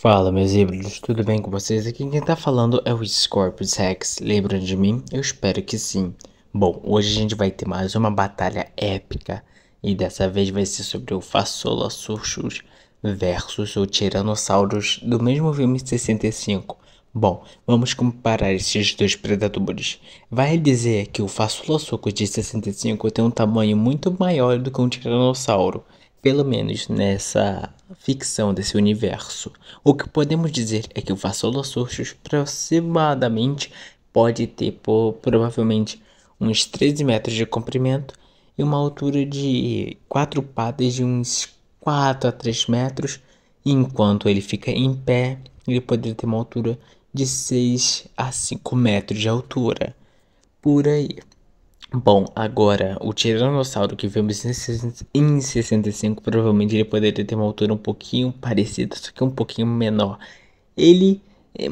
Fala meus híbridos, tudo bem com vocês? Aqui quem tá falando é o Scorpius Rex, lembram de mim? Eu espero que sim. Bom, hoje a gente vai ter mais uma batalha épica e dessa vez vai ser sobre o Fassola versus o Tiranossauros do mesmo filme 65. Bom, vamos comparar esses dois predadores. Vai dizer que o Fassola Surchus de 65 tem um tamanho muito maior do que um Tiranossauro, pelo menos nessa ficção desse universo. O que podemos dizer é que o Vassoula Surchus aproximadamente pode ter por, provavelmente uns 13 metros de comprimento e uma altura de quatro patas de uns 4 a 3 metros, enquanto ele fica em pé, ele poderia ter uma altura de 6 a 5 metros de altura. Por aí. Bom, agora, o Tiranossauro que vimos em 65, provavelmente ele poderia ter uma altura um pouquinho parecida, só que um pouquinho menor. Ele, eh,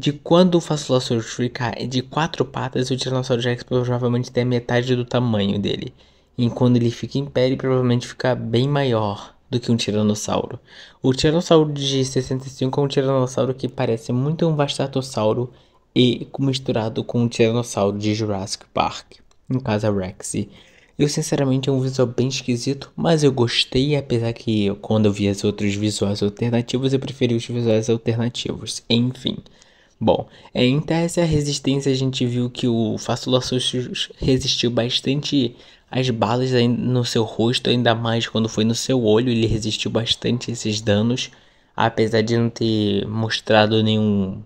de quando o Fascolosaurus ficar de quatro patas, o Tiranossauro Rex provavelmente tem a metade do tamanho dele. E quando ele fica em pé, ele provavelmente fica bem maior do que um Tiranossauro. O Tiranossauro de 65 é um Tiranossauro que parece muito um Vastatossauro e misturado com um Tiranossauro de Jurassic Park no caso a Rexy. Eu sinceramente é um visual bem esquisito, mas eu gostei, apesar que quando eu vi os outros visuais alternativos, eu preferi os visuais alternativos. Enfim. Bom, é, em tese a resistência a gente viu que o Fasulaços resistiu bastante às balas no seu rosto, ainda mais quando foi no seu olho, ele resistiu bastante a esses danos, apesar de não ter mostrado nenhum,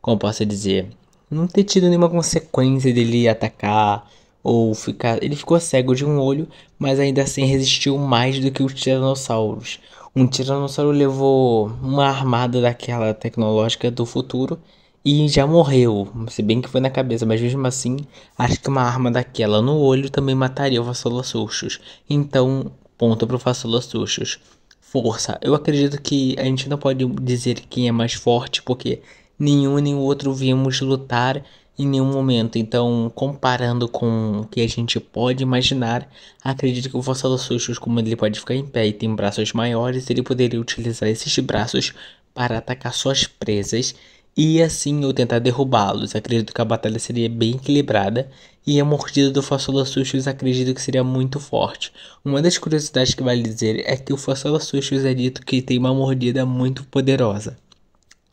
como posso dizer, não ter tido nenhuma consequência dele atacar ou ficar. Ele ficou cego de um olho, mas ainda assim resistiu mais do que os tiranossauros. Um tiranossauro levou uma armada daquela tecnológica do futuro e já morreu, se bem que foi na cabeça, mas mesmo assim, acho que uma arma daquela no olho também mataria o Vassalossurchus. Então, ponto pro Vassalossurchus. Força. Eu acredito que a gente não pode dizer quem é mais forte, porque nenhum nem o outro vimos lutar em nenhum momento. Então, comparando com o que a gente pode imaginar, acredito que o Vassalossus, como ele pode ficar em pé e tem braços maiores, ele poderia utilizar esses braços para atacar suas presas e assim eu tentar derrubá-los. Acredito que a batalha seria bem equilibrada e a mordida do Fasolasustos acredito que seria muito forte. Uma das curiosidades que vale dizer é que o Fasolasustos é dito que tem uma mordida muito poderosa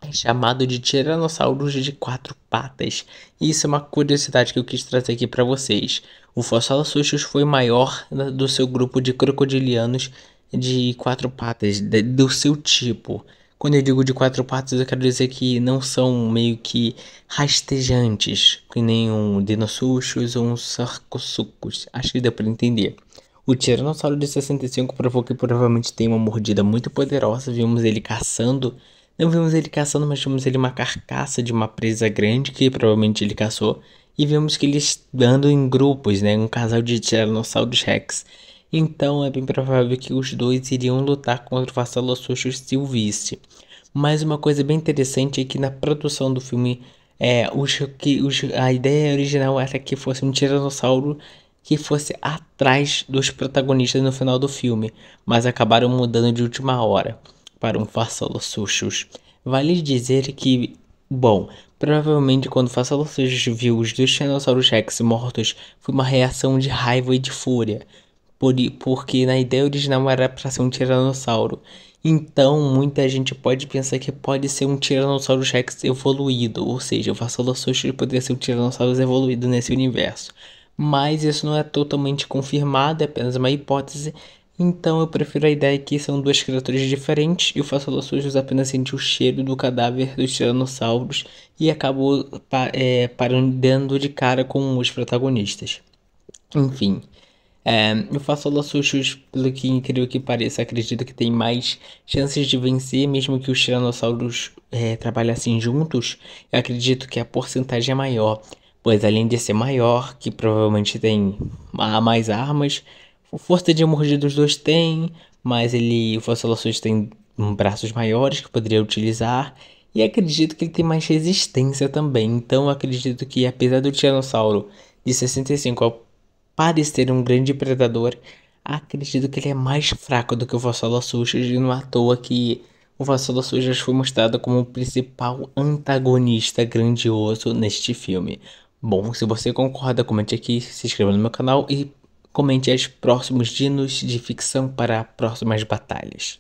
é chamado de Tiranossauros de quatro patas. E isso é uma curiosidade que eu quis trazer aqui para vocês. O Fossilossustos foi maior do seu grupo de crocodilianos de quatro patas, de, do seu tipo. Quando eu digo de quatro patas, eu quero dizer que não são meio que rastejantes, que nem um Dinosuchus ou um Sarcosuchus. Acho que deu para entender. O Tiranossauro de 65 provou que provavelmente tem uma mordida muito poderosa, vimos ele caçando não vimos ele caçando, mas vimos ele uma carcaça de uma presa grande que provavelmente ele caçou. E vimos que eles andam em grupos, né? Um casal de Tiranossauros Rex. Então é bem provável que os dois iriam lutar contra o vassalo Sustos se o visse. Mas uma coisa bem interessante é que na produção do filme, é, os, que, os, a ideia original era que fosse um tiranossauro que fosse atrás dos protagonistas no final do filme, mas acabaram mudando de última hora para um farsalos sushos. Vale dizer que, bom, provavelmente quando farsalos sushos viu os dois Tiranossauros Rex mortos, foi uma reação de raiva e de fúria, por, porque na ideia original era para ser um Tiranossauro. Então, muita gente pode pensar que pode ser um Tiranossauro Rex evoluído, ou seja, o Vassalossauro poderia ser um Tiranossauro evoluído nesse universo. Mas isso não é totalmente confirmado, é apenas uma hipótese, então eu prefiro a ideia que são duas criaturas diferentes e o Facilosaurus apenas sentiu o cheiro do cadáver dos tiranossauros e acabou é, parando de cara com os protagonistas. Enfim, é, o Facilosaurus, pelo que incrível que pareça, acredito que tem mais chances de vencer, mesmo que os tiranossauros é, trabalhassem juntos. Eu acredito que a porcentagem é maior, pois além de ser maior, que provavelmente tem mais armas força de mordida dos dois tem, mas ele, o Fossolaços tem braços maiores que poderia utilizar. E acredito que ele tem mais resistência também. Então acredito que, apesar do Tiranossauro de 65 ao parecer um grande predador, acredito que ele é mais fraco do que o Fossolaços. E não à toa que o Vassalaçu já foi mostrado como o principal antagonista grandioso neste filme. Bom, se você concorda, comente aqui, se inscreva no meu canal e Comente as próximos dinos de ficção para próximas batalhas.